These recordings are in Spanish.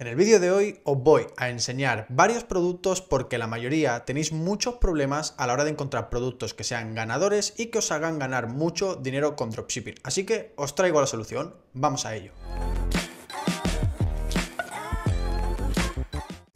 En el vídeo de hoy os voy a enseñar varios productos porque la mayoría tenéis muchos problemas a la hora de encontrar productos que sean ganadores y que os hagan ganar mucho dinero con dropshipping. Así que os traigo la solución, vamos a ello.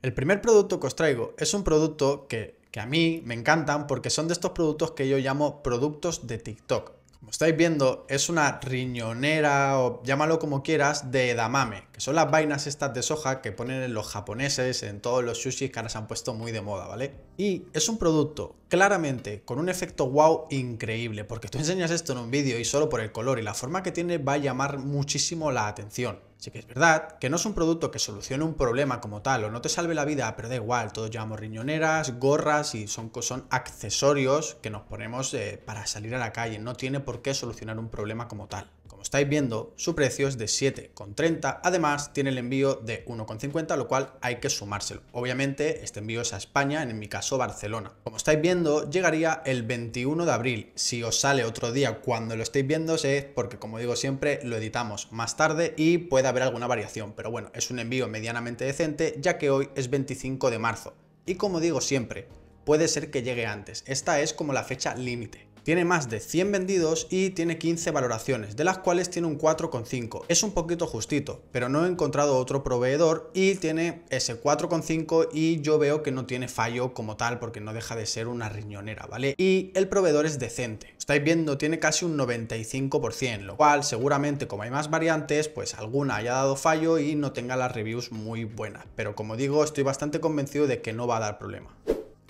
El primer producto que os traigo es un producto que, a mí me encantan porque son de estos productos que yo llamo productos de TikTok como estáis viendo, es una riñonera o llámalo como quieras de edamame, que son las vainas estas de soja que ponen en los japoneses, en todos los sushi que ahora se han puesto muy de moda, ¿vale? Y es un producto claramente con un efecto wow increíble, porque tú enseñas esto en un vídeo y solo por el color y la forma que tiene va a llamar muchísimo la atención. Sí que es verdad que no es un producto que solucione un problema como tal o no te salve la vida, pero da igual, todos llevamos riñoneras, gorras y son, son accesorios que nos ponemos eh, para salir a la calle, no tiene por qué solucionar un problema como tal como estáis viendo, su precio es de 7,30. Además, tiene el envío de 1,50, lo cual hay que sumárselo. Obviamente, este envío es a España, en mi caso Barcelona. Como estáis viendo, llegaría el 21 de abril. Si os sale otro día cuando lo estéis viendo sé, porque, como digo siempre, lo editamos más tarde y puede haber alguna variación. Pero bueno, es un envío medianamente decente, ya que hoy es 25 de marzo. Y como digo siempre, puede ser que llegue antes. Esta es como la fecha límite. Tiene más de 100 vendidos y tiene 15 valoraciones, de las cuales tiene un 4,5. Es un poquito justito, pero no he encontrado otro proveedor y tiene ese 4,5 y yo veo que no tiene fallo como tal porque no deja de ser una riñonera, ¿vale? Y el proveedor es decente. Estáis viendo, tiene casi un 95%, lo cual seguramente como hay más variantes, pues alguna haya dado fallo y no tenga las reviews muy buenas. Pero como digo, estoy bastante convencido de que no va a dar problema.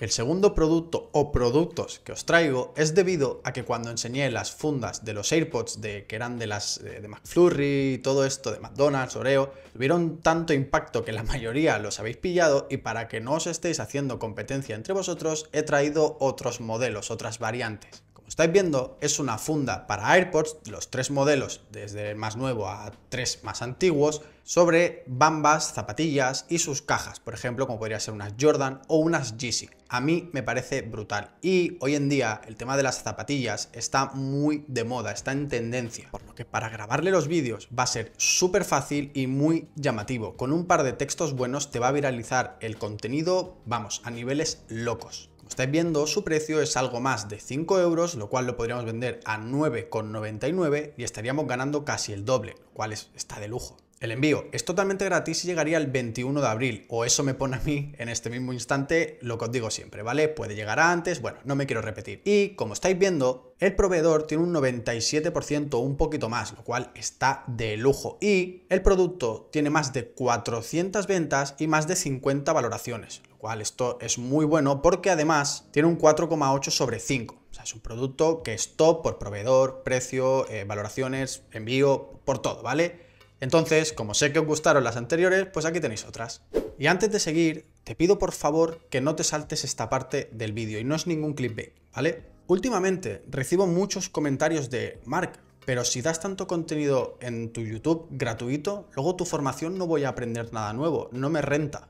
El segundo producto o productos que os traigo es debido a que cuando enseñé las fundas de los AirPods de, que eran de las eh, de McFlurry y todo esto, de McDonald's, Oreo, tuvieron tanto impacto que la mayoría los habéis pillado y para que no os estéis haciendo competencia entre vosotros he traído otros modelos, otras variantes. Como estáis viendo, es una funda para AirPods, los tres modelos, desde el más nuevo a tres más antiguos, sobre bambas, zapatillas y sus cajas, por ejemplo, como podría ser unas Jordan o unas Yeezy a mí me parece brutal. Y hoy en día el tema de las zapatillas está muy de moda, está en tendencia, por lo que para grabarle los vídeos va a ser súper fácil y muy llamativo. Con un par de textos buenos te va a viralizar el contenido, vamos, a niveles locos. Como estáis viendo, su precio es algo más de 5 euros, lo cual lo podríamos vender a 9,99 y estaríamos ganando casi el doble, lo cual está de lujo. El envío es totalmente gratis y llegaría el 21 de abril, o eso me pone a mí en este mismo instante lo que os digo siempre, ¿vale? Puede llegar antes, bueno, no me quiero repetir. Y como estáis viendo, el proveedor tiene un 97% o un poquito más, lo cual está de lujo. Y el producto tiene más de 400 ventas y más de 50 valoraciones, lo cual esto es muy bueno porque además tiene un 4,8 sobre 5. O sea, es un producto que es top por proveedor, precio, eh, valoraciones, envío, por todo, ¿vale? Entonces, como sé que os gustaron las anteriores, pues aquí tenéis otras. Y antes de seguir, te pido por favor que no te saltes esta parte del vídeo y no es ningún clickbait, ¿vale? Últimamente recibo muchos comentarios de Mark, pero si das tanto contenido en tu YouTube gratuito, luego tu formación no voy a aprender nada nuevo, no me renta.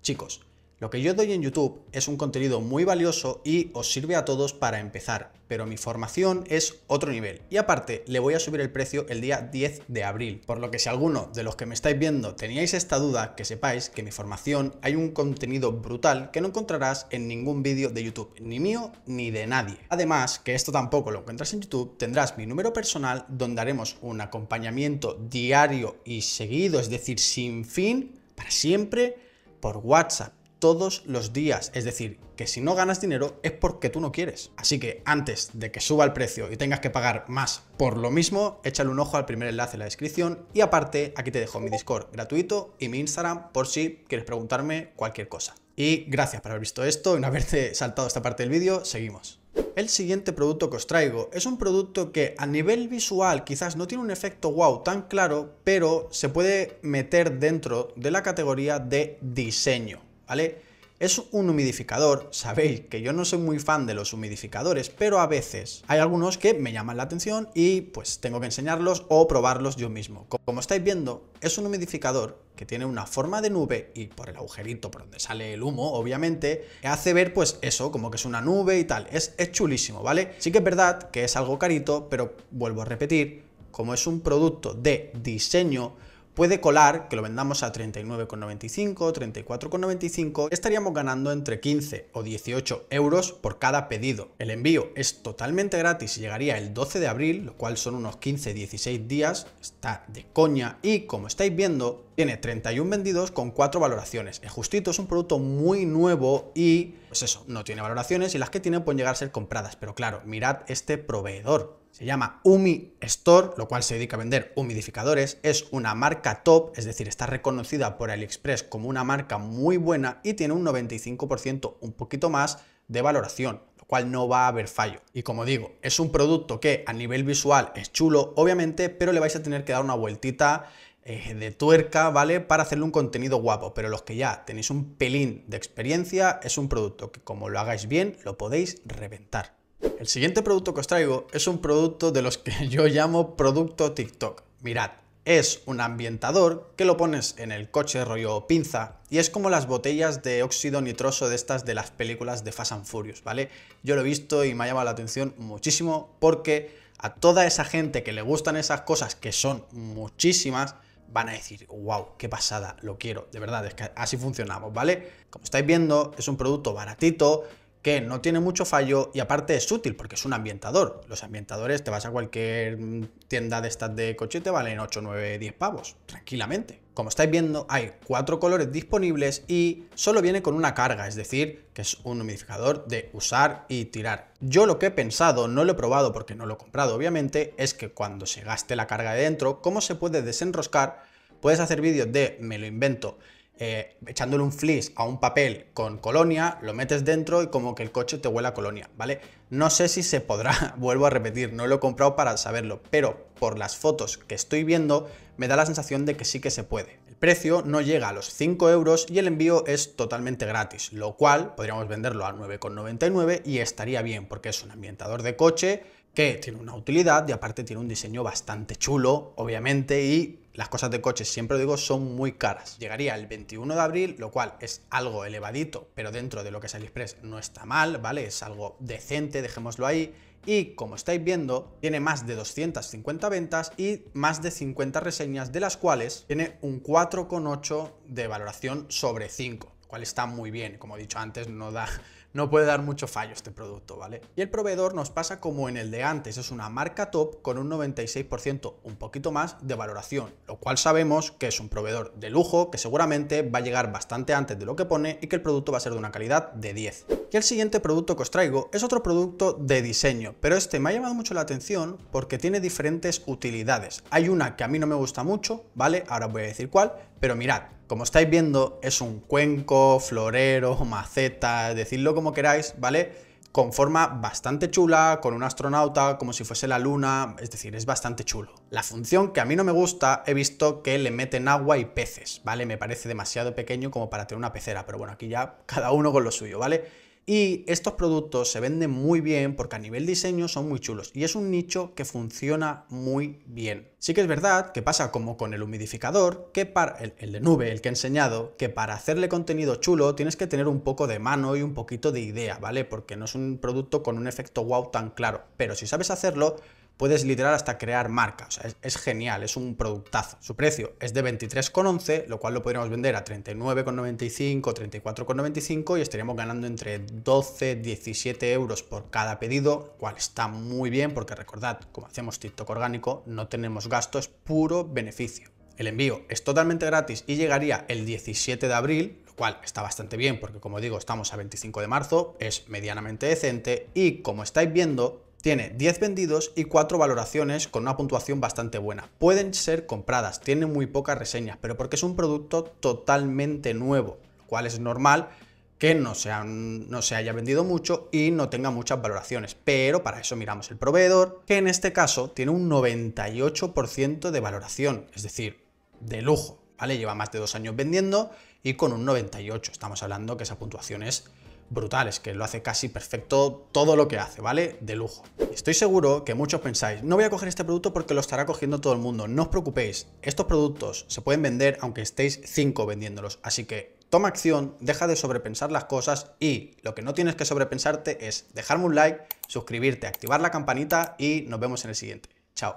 Chicos, lo que yo doy en YouTube es un contenido muy valioso y os sirve a todos para empezar, pero mi formación es otro nivel. Y aparte, le voy a subir el precio el día 10 de abril, por lo que si alguno de los que me estáis viendo teníais esta duda, que sepáis que mi formación hay un contenido brutal que no encontrarás en ningún vídeo de YouTube, ni mío ni de nadie. Además, que esto tampoco lo encuentras en YouTube, tendrás mi número personal donde haremos un acompañamiento diario y seguido, es decir, sin fin, para siempre, por WhatsApp todos los días. Es decir, que si no ganas dinero es porque tú no quieres. Así que antes de que suba el precio y tengas que pagar más por lo mismo, échale un ojo al primer enlace en la descripción y aparte aquí te dejo mi Discord gratuito y mi Instagram por si quieres preguntarme cualquier cosa. Y gracias por haber visto esto y no haberte saltado esta parte del vídeo, seguimos. El siguiente producto que os traigo es un producto que a nivel visual quizás no tiene un efecto wow tan claro, pero se puede meter dentro de la categoría de diseño. ¿vale? Es un humidificador, sabéis que yo no soy muy fan de los humidificadores, pero a veces hay algunos que me llaman la atención y pues tengo que enseñarlos o probarlos yo mismo. Como estáis viendo, es un humidificador que tiene una forma de nube y por el agujerito por donde sale el humo, obviamente, hace ver pues eso, como que es una nube y tal. Es, es chulísimo, ¿vale? Sí que es verdad que es algo carito, pero vuelvo a repetir, como es un producto de diseño, puede colar que lo vendamos a 39,95, 34,95, estaríamos ganando entre 15 o 18 euros por cada pedido. El envío es totalmente gratis y llegaría el 12 de abril, lo cual son unos 15-16 días, está de coña y como estáis viendo, tiene 31 vendidos con 4 valoraciones. Es justito, es un producto muy nuevo y, pues eso, no tiene valoraciones y las que tiene pueden llegar a ser compradas. Pero claro, mirad este proveedor. Se llama Umi Store, lo cual se dedica a vender humidificadores. Es una marca top, es decir, está reconocida por AliExpress como una marca muy buena y tiene un 95%, un poquito más, de valoración, lo cual no va a haber fallo. Y como digo, es un producto que a nivel visual es chulo, obviamente, pero le vais a tener que dar una vueltita eh, de tuerca, ¿vale? Para hacerle un contenido guapo, pero los que ya tenéis un pelín de experiencia, es un producto que como lo hagáis bien, lo podéis reventar. El siguiente producto que os traigo es un producto de los que yo llamo producto TikTok. Mirad, es un ambientador que lo pones en el coche rollo pinza y es como las botellas de óxido nitroso de estas de las películas de Fast and Furious, ¿vale? Yo lo he visto y me ha llamado la atención muchísimo porque a toda esa gente que le gustan esas cosas, que son muchísimas, van a decir, wow, qué pasada, lo quiero, de verdad, es que así funcionamos, ¿vale? Como estáis viendo, es un producto baratito, que no tiene mucho fallo y aparte es útil porque es un ambientador. Los ambientadores te vas a cualquier mm, tienda de estas de coche y te valen 8, 9, 10 pavos, tranquilamente. Como estáis viendo, hay cuatro colores disponibles y solo viene con una carga, es decir, que es un humidificador de usar y tirar. Yo lo que he pensado, no lo he probado porque no lo he comprado obviamente, es que cuando se gaste la carga de dentro, cómo se puede desenroscar, puedes hacer vídeos de me lo invento, eh, echándole un flis a un papel con colonia, lo metes dentro y como que el coche te huela a colonia, ¿vale? No sé si se podrá, vuelvo a repetir, no lo he comprado para saberlo, pero por las fotos que estoy viendo me da la sensación de que sí que se puede. El precio no llega a los 5 euros y el envío es totalmente gratis, lo cual podríamos venderlo a 9,99 y estaría bien porque es un ambientador de coche que tiene una utilidad y aparte tiene un diseño bastante chulo, obviamente, y las cosas de coches, siempre digo, son muy caras. Llegaría el 21 de abril, lo cual es algo elevadito, pero dentro de lo que es AliExpress no está mal, ¿vale? Es algo decente, dejémoslo ahí. Y como estáis viendo, tiene más de 250 ventas y más de 50 reseñas, de las cuales tiene un 4,8 de valoración sobre 5 está muy bien. Como he dicho antes, no, da, no puede dar mucho fallo este producto, ¿vale? Y el proveedor nos pasa como en el de antes, es una marca top con un 96%, un poquito más, de valoración, lo cual sabemos que es un proveedor de lujo, que seguramente va a llegar bastante antes de lo que pone y que el producto va a ser de una calidad de 10. Y el siguiente producto que os traigo es otro producto de diseño, pero este me ha llamado mucho la atención porque tiene diferentes utilidades. Hay una que a mí no me gusta mucho, ¿vale? Ahora voy a decir cuál, pero mirad, como estáis viendo es un cuenco, florero, maceta, decidlo como queráis, ¿vale? con forma bastante chula, con un astronauta, como si fuese la luna, es decir, es bastante chulo. La función que a mí no me gusta, he visto que le meten agua y peces, ¿vale? Me parece demasiado pequeño como para tener una pecera, pero bueno, aquí ya cada uno con lo suyo, ¿vale? Y estos productos se venden muy bien porque a nivel diseño son muy chulos y es un nicho que funciona muy bien. Sí que es verdad que pasa como con el humidificador, que para el, el, de nube, el que he enseñado, que para hacerle contenido chulo tienes que tener un poco de mano y un poquito de idea, ¿vale? Porque no es un producto con un efecto wow tan claro, pero si sabes hacerlo, puedes literal hasta crear marca. es, genial, es un productazo. Su precio es de 23,11, lo cual lo podríamos vender a 39,95, 34,95 y estaríamos ganando entre 12, 17 euros por cada pedido, cual está muy bien porque recordad, como hacemos TikTok orgánico, no tenemos gastos, puro beneficio. El envío es totalmente gratis y llegaría el 17 de abril, lo cual está bastante bien porque como digo estamos a 25 de marzo, es medianamente decente y como estáis viendo tiene 10 vendidos y 4 valoraciones con una puntuación bastante buena. Pueden ser compradas, tiene muy pocas reseñas, pero porque es un producto totalmente nuevo, lo cual es normal que no, no se haya vendido mucho y no tenga muchas valoraciones. Pero para eso miramos el proveedor, que en este caso tiene un 98% de valoración, es decir, de lujo, ¿vale? Lleva más de dos años vendiendo y con un 98. Estamos hablando que esa puntuación es brutal, es que lo hace casi perfecto todo lo que hace, ¿vale? De lujo. Estoy seguro que muchos pensáis, no voy a coger este producto porque lo estará cogiendo todo el mundo. No os preocupéis, estos productos se pueden vender aunque estéis cinco vendiéndolos, así que toma acción, deja de sobrepensar las cosas y lo que no tienes que sobrepensarte es dejarme un like, suscribirte, activar la campanita y nos vemos en el siguiente. Chao.